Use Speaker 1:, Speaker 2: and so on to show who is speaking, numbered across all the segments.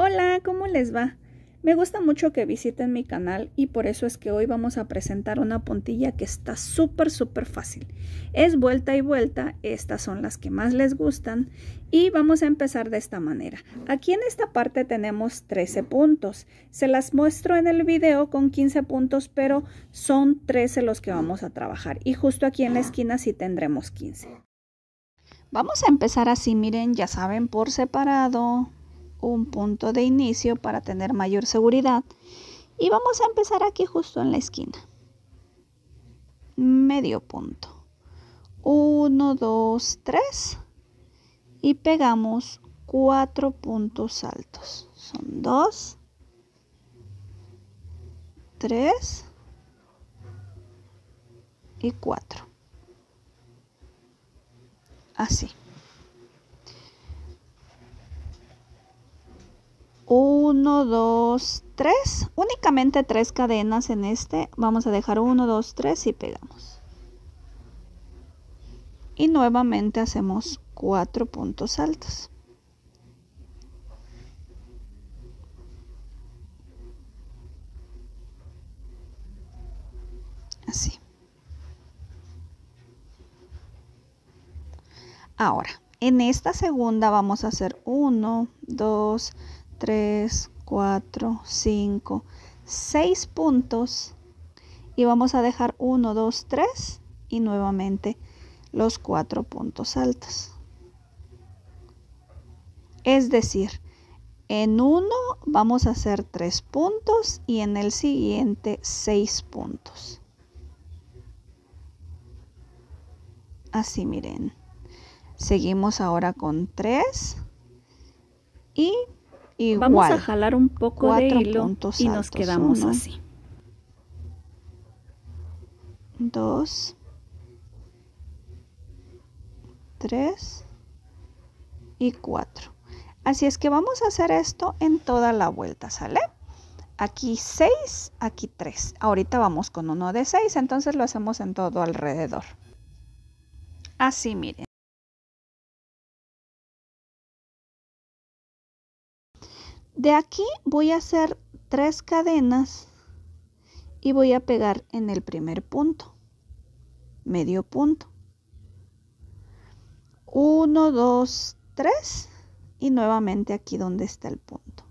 Speaker 1: Hola, ¿cómo les va? Me gusta mucho que visiten mi canal y por eso es que hoy vamos a presentar una puntilla que está súper súper fácil. Es vuelta y vuelta, estas son las que más les gustan y vamos a empezar de esta manera. Aquí en esta parte tenemos 13 puntos. Se las muestro en el video con 15 puntos, pero son 13 los que vamos a trabajar. Y justo aquí en la esquina sí tendremos 15. Vamos a empezar así, miren, ya saben, por separado un punto de inicio para tener mayor seguridad. Y vamos a empezar aquí justo en la esquina. Medio punto. 1, 2, 3. Y pegamos cuatro puntos altos. Son 2, 3 y 4. Así. 1, 2, 3. Únicamente 3 cadenas en este. Vamos a dejar 1, 2, 3 y pegamos. Y nuevamente hacemos 4 puntos altos. Así. Ahora, en esta segunda vamos a hacer 1, 2, 3. 3, 4, 5, 6 puntos y vamos a dejar 1, 2, 3 y nuevamente los 4 puntos altos. Es decir, en 1 vamos a hacer 3 puntos y en el siguiente 6 puntos. Así miren. Seguimos ahora con 3 y Vamos a jalar un poco de hilo y nos quedamos así. Dos. Tres. Y cuatro. Así es que vamos a hacer esto en toda la vuelta, ¿sale? Aquí seis, aquí tres. Ahorita vamos con uno de seis, entonces lo hacemos en todo alrededor. Así, miren. De aquí voy a hacer tres cadenas y voy a pegar en el primer punto, medio punto. 1, dos, tres y nuevamente aquí donde está el punto.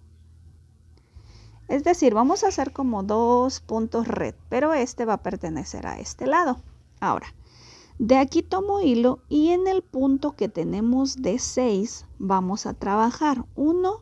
Speaker 1: Es decir, vamos a hacer como dos puntos red, pero este va a pertenecer a este lado. Ahora, de aquí tomo hilo y en el punto que tenemos de 6 vamos a trabajar uno,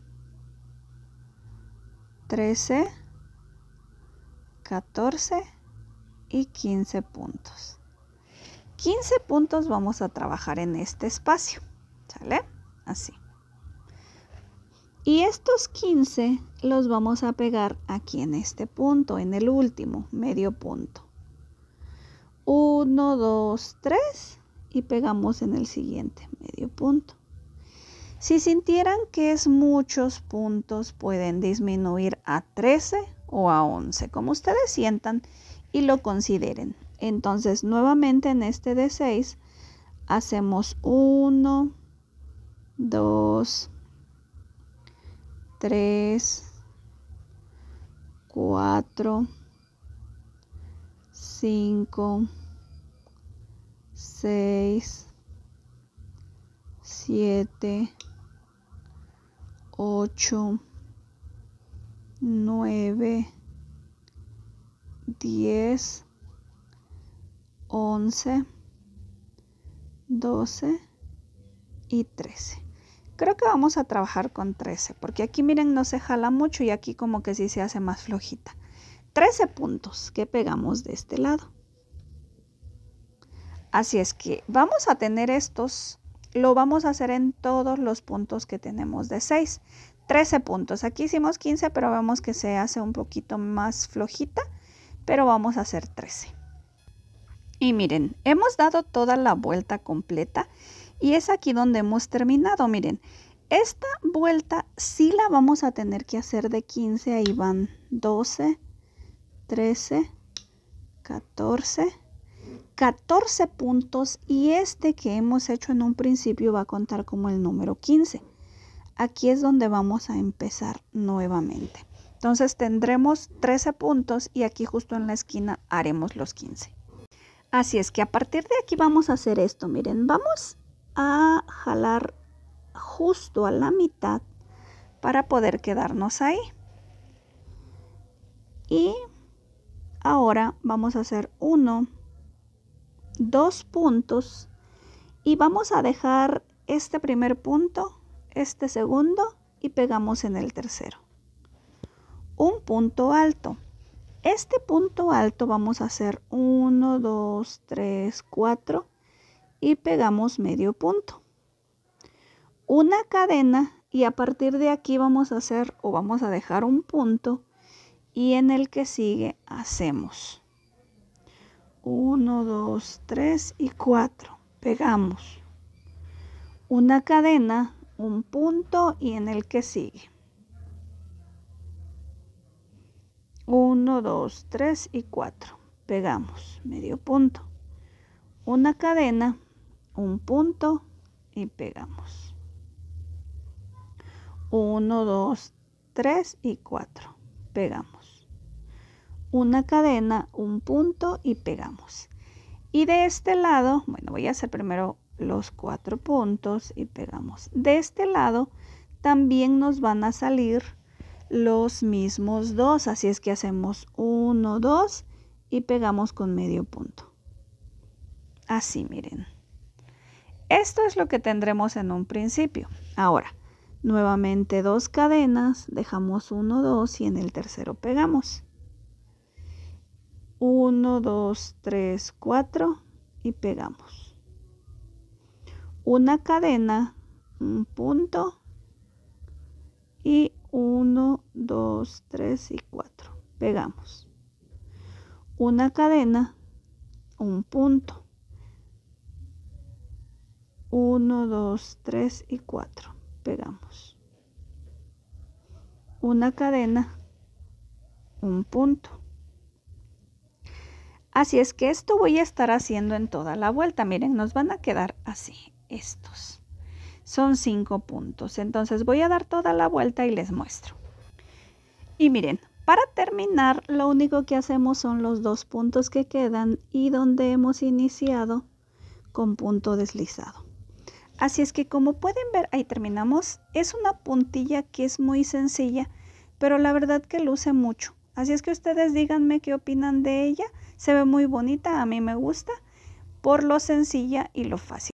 Speaker 1: 13, 14 y 15 puntos. 15 puntos vamos a trabajar en este espacio, ¿sale? Así. Y estos 15 los vamos a pegar aquí en este punto, en el último, medio punto. 1, 2, 3 y pegamos en el siguiente medio punto. Si sintieran que es muchos puntos, pueden disminuir a 13 o a 11, como ustedes sientan y lo consideren. Entonces, nuevamente en este de 6, hacemos 1, 2, 3, 4, 5, 6, 7, 8, 9, 10, 11, 12 y 13. Creo que vamos a trabajar con 13, porque aquí miren no se jala mucho y aquí como que sí se hace más flojita. 13 puntos que pegamos de este lado. Así es que vamos a tener estos lo vamos a hacer en todos los puntos que tenemos de 6. 13 puntos. Aquí hicimos 15, pero vemos que se hace un poquito más flojita, pero vamos a hacer 13. Y miren, hemos dado toda la vuelta completa y es aquí donde hemos terminado. Miren, esta vuelta sí la vamos a tener que hacer de 15, ahí van 12, 13, 14, 14 puntos y este que hemos hecho en un principio va a contar como el número 15. Aquí es donde vamos a empezar nuevamente. Entonces tendremos 13 puntos y aquí justo en la esquina haremos los 15. Así es que a partir de aquí vamos a hacer esto. Miren, vamos a jalar justo a la mitad para poder quedarnos ahí. Y ahora vamos a hacer uno dos puntos y vamos a dejar este primer punto, este segundo y pegamos en el tercero. Un punto alto. Este punto alto vamos a hacer 1, 2, 3, 4 y pegamos medio punto. Una cadena y a partir de aquí vamos a hacer o vamos a dejar un punto y en el que sigue hacemos 1, 2, 3 y 4. Pegamos una cadena, un punto y en el que sigue. 1, 2, 3 y 4. Pegamos medio punto. Una cadena, un punto y pegamos. 1, 2, 3 y 4. Pegamos una cadena, un punto y pegamos. Y de este lado, bueno, voy a hacer primero los cuatro puntos y pegamos. De este lado también nos van a salir los mismos dos, así es que hacemos uno, dos y pegamos con medio punto. Así, miren. Esto es lo que tendremos en un principio. Ahora, nuevamente dos cadenas, dejamos uno, dos y en el tercero pegamos. 1, 2, 3, 4 y pegamos. Una cadena, un punto y 1, 2, 3 y 4. Pegamos. Una cadena, un punto. 1, 2, 3 y 4. Pegamos. Una cadena, un punto. Así es que esto voy a estar haciendo en toda la vuelta. Miren, nos van a quedar así, estos. Son cinco puntos. Entonces voy a dar toda la vuelta y les muestro. Y miren, para terminar, lo único que hacemos son los dos puntos que quedan y donde hemos iniciado con punto deslizado. Así es que como pueden ver, ahí terminamos. Es una puntilla que es muy sencilla, pero la verdad que luce mucho. Así es que ustedes díganme qué opinan de ella. Se ve muy bonita, a mí me gusta por lo sencilla y lo fácil.